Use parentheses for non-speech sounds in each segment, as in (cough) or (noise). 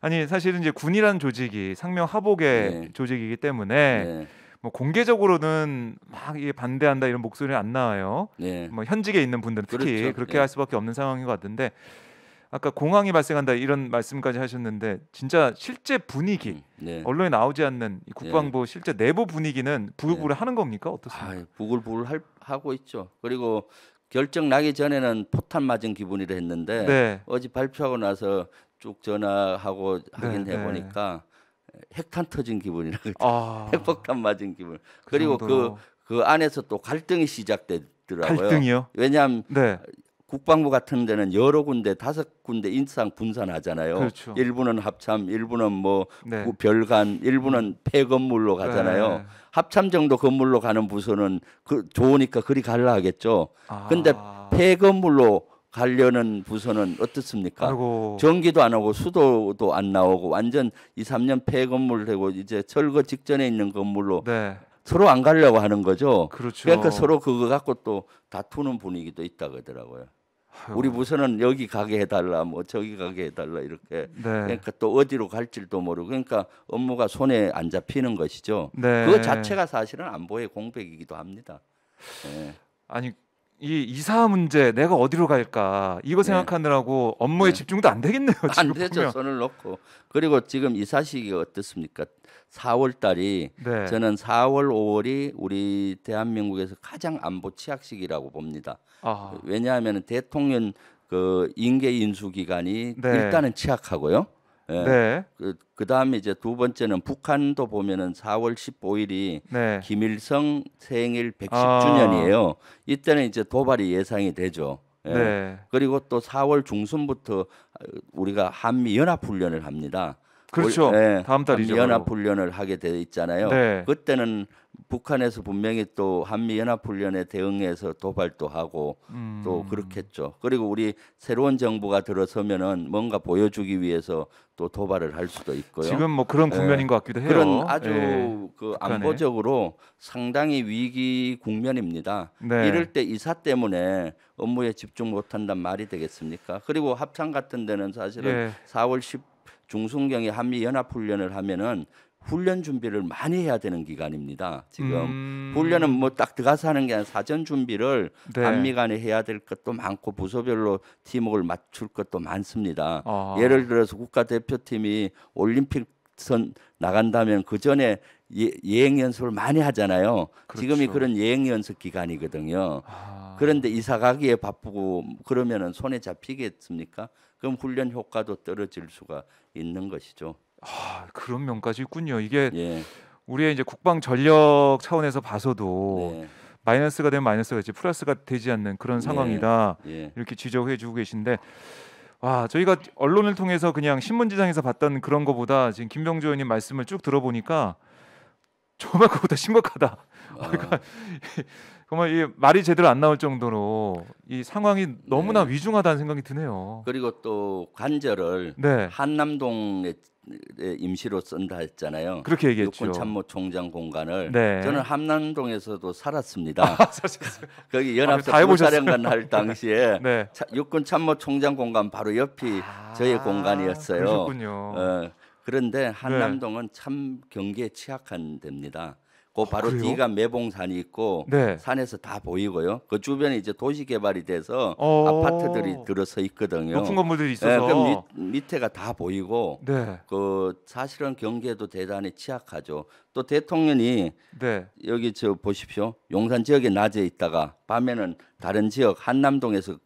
아니 사실은 이제 군이라는 조직이 상명 하복의 네. 조직이기 때문에 네. 뭐 공개적으로는 막 반대한다 이런 목소리는 안 나와요. 네. 뭐 현직에 있는 분들 특히 그렇죠. 네. 그렇게 할 수밖에 없는 상황인 것 같은데 아까 공황이 발생한다 이런 말씀까지 하셨는데 진짜 실제 분위기 음, 네. 언론에 나오지 않는 국방부 네. 실제 내부 분위기는 부글부글 네. 하는 겁니까 어떻습니까? 아, 부글부글 할, 하고 있죠. 그리고 결정 나기 전에는 포탄 맞은 기분이라 했는데 네. 어제 발표하고 나서 쭉 전화하고 하긴 네, 해보니까 네. 핵탄 터진 기분이라 그죠 아, (laughs) 핵폭탄 맞은 기분. 그 그리고 그그 그 안에서 또 갈등이 시작되더라고요. 갈등이요? 왜냐하면 네. 국방부 같은 데는 여러 군데 다섯 군데 인상 분산하잖아요. 그렇죠. 일부는 합참, 일부는 뭐 네. 별관, 일부는 폐건물로 가잖아요. 네. 합참 정도 건물로 가는 부서는 그 좋으니까 그리 갈라 하겠죠. 아. 근데 폐건물로 가려는 부서는 어떻습니까? 아이고. 전기도 안 오고 수도도 안 나오고 완전 2, 3년 폐건물 되고 이제 철거 직전에 있는 건물로 네. 서로 안 가려고 하는 거죠. 그렇죠. 그러니까 서로 그거 갖고 또 다투는 분위기도 있다 그러더라고요. 우리 부서는 여기 가게 해달라, 뭐 저기 가게 해달라 이렇게. 네. 그러니까 또 어디로 갈지도 모르고, 그러니까 업무가 손에 안 잡히는 것이죠. 네. 그 자체가 사실은 안보의 공백이기도 합니다. 네. 아니 이 이사 문제 내가 어디로 갈까 이거 네. 생각하느라고 네. 업무에 네. 집중도 안 되겠네요. 안 되죠 보면. 손을 놓고 그리고 지금 이사 시기 어떻습니까? 4월 달이 네. 저는 4월 5월이 우리 대한민국에서 가장 안보 취약 시기라고 봅니다. 아 왜냐하면 대통령 그 임계 인수 기간이 네. 일단은 취약하고요. 예. 네. 그, 그 다음에 이제 두 번째는 북한도 보면은 4월 15일이 네. 김일성 생일 110주년이에요. 아. 이때는 이제 도발이 예상이 되죠. 예. 네. 그리고 또 4월 중순부터 우리가 한미 연합 훈련을 합니다. 그렇죠. 네, 다음 달이죠. 연합 훈련을 하게 돼 있잖아요. 네. 그때는 북한에서 분명히 또 한미 연합 훈련에 대응해서 도발도 하고 음. 또 그렇겠죠. 그리고 우리 새로운 정부가 들어서면은 뭔가 보여주기 위해서 또 도발을 할 수도 있고요. 지금 뭐 그런 예. 국면인 네. 것 같기도 해요. 그런 아주 네. 그 안보적으로 상당히 위기 국면입니다. 네. 이럴 때 이사 때문에 업무에 집중 못 한단 말이 되겠습니까? 그리고 합창 같은 데는 사실은 4월 10 중순경에 한미 연합 훈련을 하면은 훈련 준비를 많이 해야 되는 기간입니다. 지금 음... 훈련은 뭐 딱 들어가서 하는 게 아니라 사전 준비를 네. 한미 간에 해야 될 것도 많고 부서별로 팀웍을 맞출 것도 많습니다. 아... 예를 들어서 국가대표팀이 올림픽 선 나간다면 그 전에 예, 행 연습을 많이 하잖아요. 그렇죠. 지금이 그런 예행 연습 기간이거든요. 아... 그런데 이사 가기에 바쁘고 그러면 손에 잡히겠습니까? 그럼 훈련 효과도 떨어질 수가 있는 것이죠. 아, 그런 면까지 있군요. 이게 예. 우리의 이제 국방 전력 차원에서 봐서도 네. 마이너스가 되면 마이너스가 있지 플러스가 되지 않는 그런 네. 상황이다. 네. 이렇게 지적해 주고 계신데 와 저희가 언론을 통해서 그냥 신문지상에서 봤던 그런 거보다 지금 김병조 의원님 말씀을 쭉 들어보니까 조만큼보다 심각하다. 아. (laughs) 그러니까 정말 이 말이 제대로 안 나올 정도로 이 상황이 너무나 네. 위중하다는 생각이 드네요. 그리고 또 관절을 네. 한남동에 임시로 쓴다 했잖아요. 그렇게 얘기했죠. 육군 참모총장 공간을 네. 저는 한남동에서도 살았습니다. 아, (laughs) 거기 연합사 아, 사령관 할 당시에 (laughs) 네. 차, 육군 참모총장 공간 바로 옆이 아, 저의 공간이었어요. 그렇군요. 어, 그런데 한남동은 네. 참 경계에 취약한 데입니다. 그 아, 바로 아, 뒤가 매봉산이 있고 네. 산에서 다 보이고요. 그 주변에 이제 도시 개발이 돼서 어... 아파트들이 들어서 있거든요. 높은 건물들이 예, 있어서 네, 그럼 밑, 에가다 보이고 네. 그 사실은 경계도 대단히 취약하죠. 또 대통령이 네. 여기 저 보십시오. 용산 지역에 낮에 있다가 밤에는 다른 지역 한남동에서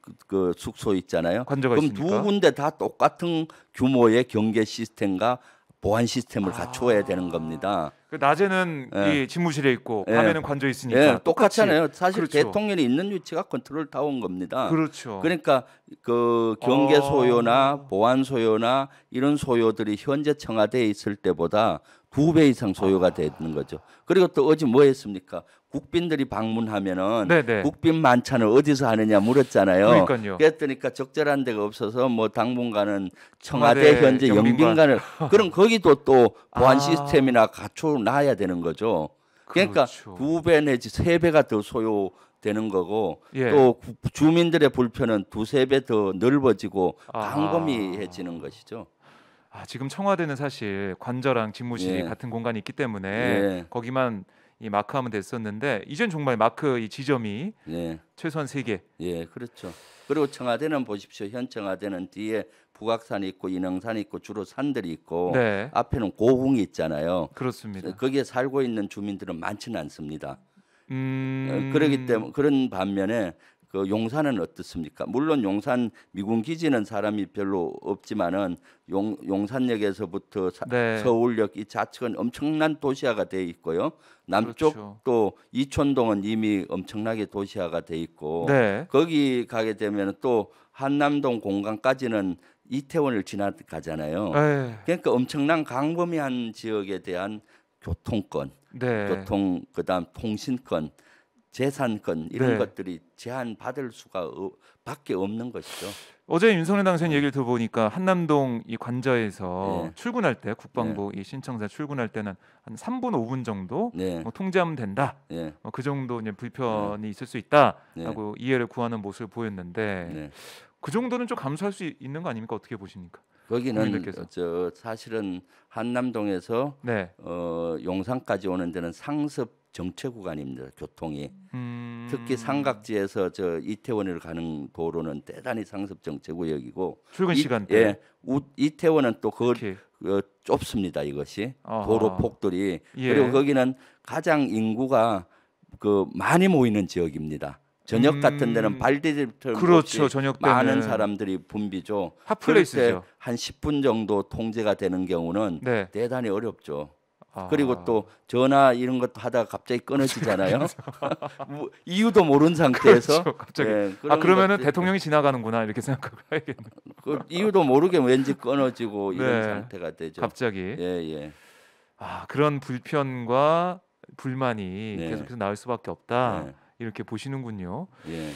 그, 그 숙소 있잖아요. 관저가 그럼 있습니까? 두 군데 다 똑같은 규모의 경계 시스템과 보안 시스템을 아. 갖춰야 되는 겁니다. 그 낮에는 예. 이 집무실에 있고 예. 밤에는 관저에 있으니까 예. 똑같잖아요. 사실 그렇죠. 대통령이 있는 위치가 컨트롤 타운 겁니다. 그렇죠. 그러니까 그 경계 어. 소요나 어. 보안 소요나 이런 소요들이 현재 청와대에 있을 때보다 두배 이상 소요가 되는 거죠. 그리고 또 어제 뭐 했습니까? 국빈들이 방문하면은 네네. 네. 국빈 만찬을 어디서 하느냐 물었잖아요. 그러니까요. 그랬더니 적절한 데가 없어서 뭐 당분간은 청와대 네, 현재 영빈관을 (laughs) 그럼 거기도 또 보안 아. 시스템이나 갖춰 놔야 되는 거죠. 그러니까 그렇죠. 배 내지 세 배가 더 소요 되는 거고 예. 또 주민들의 불편은 두세 배 더 넓어지고 광범위해지는 아. 것이죠. 아, 지금 청와대는 사실 관저랑 집무실이 예. 같은 공간이 있기 때문에 예. 거기만 이 마크하면 됐었는데 이젠 정말 마크 이 지점이 예. 최소한 세 개. 예, 그렇죠. 그리고 청와대는 보십시오. 현 청와대는 뒤에 북악산이 있고 인왕산이 있고 주로 산들이 있고 네. 앞에는 고궁이 있잖아요. 그렇습니다. 거기에 살고 있는 주민들은 많지는 않습니다. 음... 어, 그러기 때문에 그런 반면에 그 용산은 어떻습니까? 물론 용산 미군 기지는 사람이 별로 없지만은 용, 용산역에서부터 사, 네. 서울역 이 좌측은 엄청난 도시화가 돼 있고요. 남쪽도 그렇죠. 이촌동은 이미 엄청나게 도시화가 돼 있고 네. 거기 가게 되면 또 한남동 공간까지는 이태원을 지나가잖아요. 에이. 네. 그러니까 엄청난 광범위한 지역에 대한 교통권, 네. 교통 그다음 통신권 재산권 이런 네. 것들이 제한받을 수가 어, 밖에 없는 것이죠. 어제 윤석열 당선 네. 얘기를 들어보니까 한남동 이 관저에서 네. 출근할 때 국방부 네. 이신청자 출근할 때는 한 3분 5분 정도 네. 뭐 통제하면 된다. 네. 뭐그 정도 이제 불편이 있을 수 있다라고 이해를 구하는 모습을 보였는데 그 정도는 좀 감수할 수 있는 거 아닙니까? 어떻게 보십니까? 거기는 국민들께서. 저 사실은 한남동에서 네. 어, 용산까지 오는 데는 상습 정체 구간입니다. 교통이 음... 특히 삼각지에서 저 이태원을 가는 도로는 대단히 상습 정체 구역이고 출근 시간 예, 우, 이태원은 또그 어, 그 좁습니다. 이것이 아하. 도로 폭들이 예. 그리고 거기는 가장 인구가 그 많이 모이는 지역입니다. 저녁 음. 같은 데는 음, 발디딜 그렇죠. 저녁 때는. 많은 사람들이 분비죠 핫플레이스죠. 한 10분 정도 통제가 되는 경우는 네. 대단히 어렵죠. 아. 그리고 또 전화 이런 것도 하다가 갑자기 끊어지잖아요. (laughs) (laughs) 뭐 이유도 모른 상태에서 그렇죠, 갑자기. 네, 아 그러면은 대통령이 지나가는구나 이렇게 생각해고야겠네요그 이유도 모르게 왠지 끊어지고 (laughs) 이런 네, 상태가 되죠. 갑자기. 예 예. 아 그런 불편과 불만이 네. 계속해서 나올 수밖에 없다. 네. 이렇게 보시는군요. 예.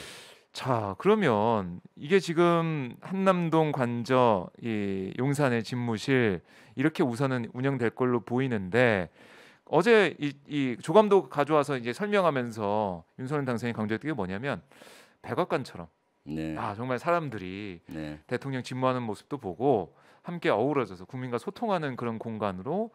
자, 그러면 이게 지금 한남동 관저 이 용산의 집무실 이렇게 우선은 운영될 걸로 보이는데 어제 이, 이 조감독 가져와서 이제 설명하면서 윤선열당선이 강조했던 게 뭐냐면 백악관처럼 네. 아 정말 사람들이 네. 대통령 집무하는 모습도 보고 함께 어우러져서 국민과 소통하는 그런 공간으로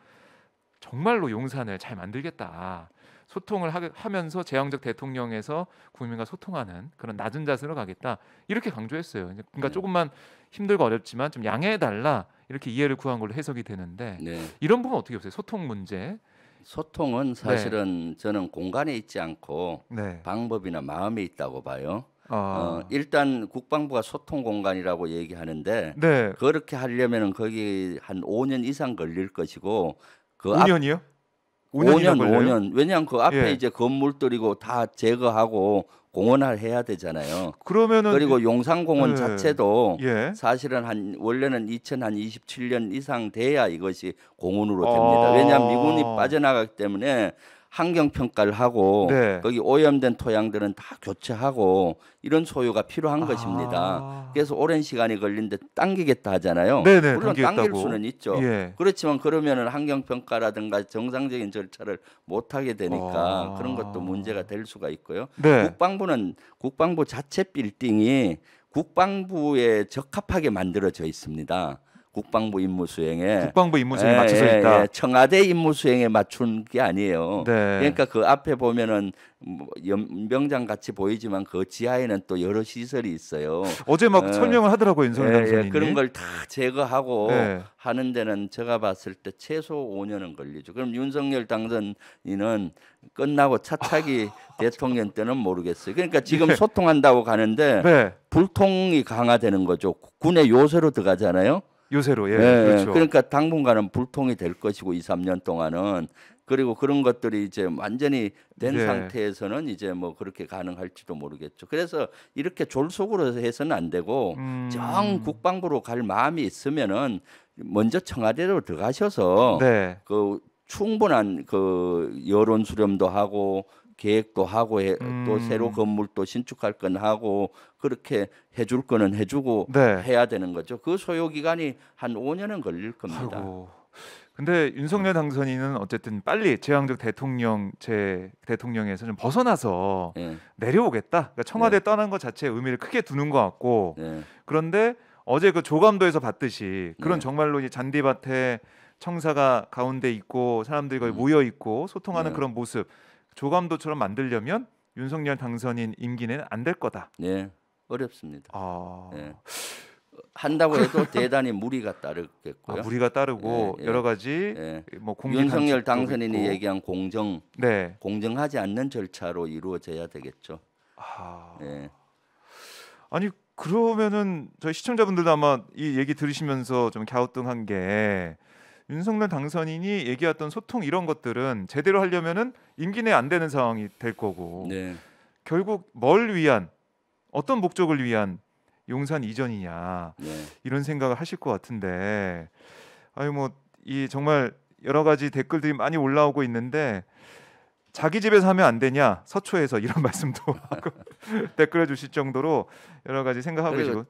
정말로 용산을 잘 만들겠다. 소통을 하, 하 면서 제왕적 대통령에서 국민과 소통하는 그런 낮은 자세로 가겠다. 이렇게 강조했어요. 그러니까 네. 조금만 힘들고 어렵지만 좀 양해해 달라. 이렇게 이해를 구한 걸로 해석이 되는데 네. 이런 부분 어떻게 보세요? 소통 문제. 소통은 네. 사실은 네. 저는 공간에 있지 않고 네. 방법이나 마음에 있다고 봐요. 아. 어, 일단 국방부가 소통 공간이라고 얘기하는데 네. 그렇게 하려면은 거기 한 5년 이상 걸릴 것이고 그 5년이요? 5년 5년. 왜냐하면 그 앞에 예. 이제 건물들이고 다 제거하고 공원화를 해야 되잖아요. 그러면은 그리고 그 용산공원 예. 자체도 예. 사실은 한 원래는 2027년 이상 돼야 이것이 공원으로 아. 됩니다. 아~ 왜냐하면 미군이 빠져나가기 때문에 환경 평가를 하고 네. 거기 오염된 토양들은 다 교체하고 이런 소요가 필요한 아. 것입니다. 그래서 오랜 시간이 걸린데 당기겠다 하잖아요. 네네, 네, 물론 당 당길 수는 있죠. 예. 그렇지만 그러면은 환경 평가라든가 정상적인 절차를 못 하게 되니까 아. 그런 것도 문제가 될 수가 있고요. 네. 국방부는 국방부 자체 빌딩이 국방부에 적합하게 만들어져 있습니다. 국방부 임무 수행에 국방부 임무 수행에 예, 맞춰서 예, 있다. 예, 청와대 임무 수행에 맞춘 게 아니에요. 네. 그러니까 그 앞에 보면은 연병장 뭐 같이 보이지만 그 지하에는 또 여러 시설이 있어요. 어제 막 어, 설명을 하더라고 인성현 감사 예, 예 그런 걸 다 제거하고 네. 하는 데는 제가 봤을 때 최소 5년은 걸리죠. 그럼 윤석열 당선인은 끝나고 차차기 아. 대통령 때는 모르겠어요. 그러니까 지금 네. 소통한다고 가는데 네. 불통이 강화되는 거죠. 군의 요새로 들어가잖아요. 요새로 예, 예 그렇죠. 그러니까 당분간은 불통이 될 것이고 2, 3년 동안은 그리고 그런 것들이 이제 완전히 된 네. 상태에서는 이제 뭐 그렇게 가능할지도 모르겠죠. 그래서 이렇게 졸속으로 해서는 안 되고 음. 정 국방부로 갈 마음이 있으면은 먼저 청와대로 들어가셔서 네. 그 충분한 그 여론 수렴도 하고 계획도 하고 해, 음. 또 새로 건물도 신축할 건 하고 그렇게 해 줄 거는 해주고 네. 해야 되는 거죠. 그 소요 기간이 한 5년은 걸릴 겁니다. 아이 근데 윤석열 당선인은 어쨌든 빨리 제왕적 대통령 제 대통령에서 좀 벗어나서 네. 내려오겠다. 그러니까 청와대 네. 떠난 것 자체에 의미를 크게 두는 것 같고 예. 그런데 어제 그 조감도에서 봤듯이 그런 정말로 이 잔디밭에 청사가 가운데 있고 사람들이 거의 음. 모여 있고 소통하는 네. 그런 모습 조감도처럼 만들려면 윤석열 당선인 임기는 안 될 거다. 네, 어렵습니다. 아... 네. 한다고 해도 (laughs) 대단히 무리가 따르겠고요. 아, 무리가 따르고 네, 예, 여러 가지 예. 뭐 윤석열 당선인이 있고. 얘기한 공정, 네. 공정하지 않는 절차로 이루어져야 되겠죠. 아... 예. 아니 그러면은 저희 시청자분들도 아마 이 얘기 들으시면서 좀 갸우뚱한 게 윤석열 당선인이 얘기했던 소통 이런 것들은 제대로 하려면은 임기 내에 안 되는 상황이 될 거고 네. 결국 뭘 위한 어떤 목적을 위한 용산 이전이냐 네. 이런 생각을 하실 것 같은데 아유뭐 이 정말 여러 가지 댓글들이 많이 올라오고 있는데 자기 집에서 하면 안 되냐 서초에서 (laughs) 이런 말씀도 (laughs) 댓글해 주실 정도로 여러 가지 생각하고 계시고